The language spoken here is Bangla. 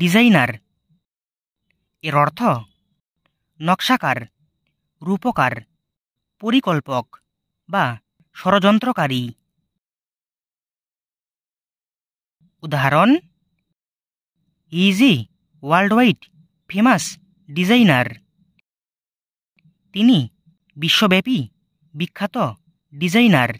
ডিজাইনার এর অর্থ নকশাকার রূপকার পরিকল্পক বা ষড়যন্ত্রকারী উদাহরণ ইজি ওয়ার্ল্ড ওয়াইড ফেমাস ডিজাইনার তিনি বিশ্বব্যাপী বিখ্যাত ডিজাইনার